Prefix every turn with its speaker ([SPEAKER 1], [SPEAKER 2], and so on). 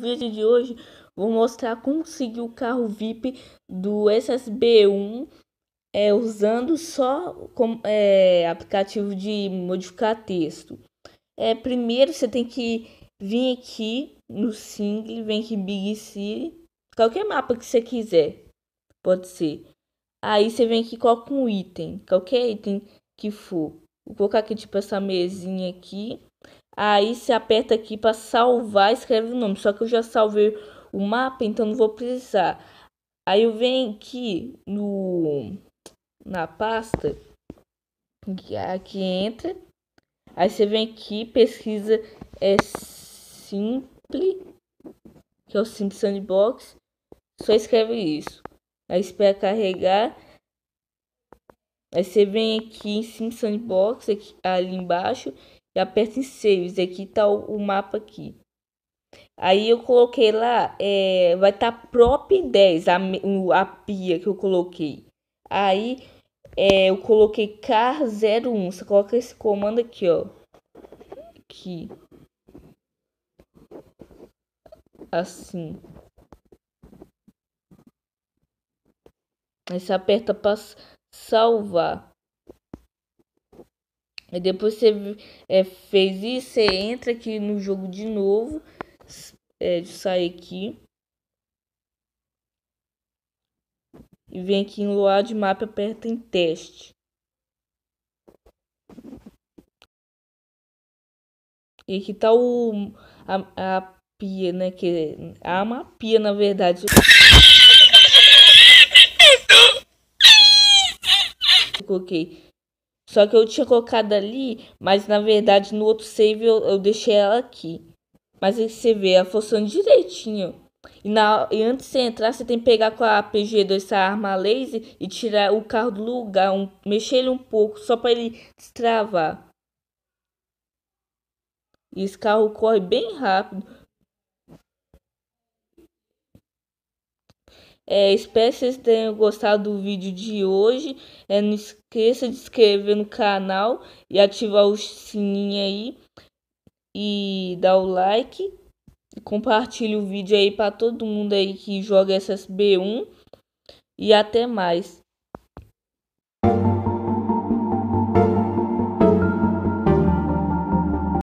[SPEAKER 1] vídeo de hoje vou mostrar como conseguir o carro VIP do SSB1 é, usando só como é, aplicativo de modificar texto. É, primeiro você tem que vir aqui no single, vem aqui Big City, qualquer mapa que você quiser, pode ser. Aí você vem aqui coloca um item, qualquer item que for. Vou colocar aqui tipo essa mesinha aqui. Aí você aperta aqui para salvar, escreve o nome. Só que eu já salvei o mapa, então não vou precisar. Aí eu venho aqui no na pasta é aqui entra. Aí você vem aqui, pesquisa é simples que é o simples sandbox. Só escreve isso. Aí espera carregar. Aí você vem aqui em Sim Sandbox, aqui, ali embaixo, e aperto em saves. Aqui tá o, o mapa aqui. Aí eu coloquei lá, é, vai estar tá prop 10, a, a pia que eu coloquei. Aí é, eu coloquei car 01, você coloca esse comando aqui, ó. Aqui. Assim. Aí você aperta para salvar. E depois você é, fez isso, você entra aqui no jogo de novo. É, sai aqui. E vem aqui em load mapa, aperta em teste. E aqui tá o a, a pia, né? Que é uma pia, na verdade. Só que eu tinha colocado ali, mas na verdade no outro save eu, eu deixei ela aqui. Mas aí você vê, ela funciona direitinho. E, na, e antes de você entrar, você tem que pegar com a PG2 essa arma laser e tirar o carro do lugar, um, mexer ele um pouco, só para ele destravar. E esse carro corre bem rápido. É, espero que vocês tenham gostado do vídeo de hoje. É, não esqueça de se inscrever no canal e ativar o sininho aí. E dar o like. E compartilhe o vídeo aí para todo mundo aí que joga SSB 1 E até mais.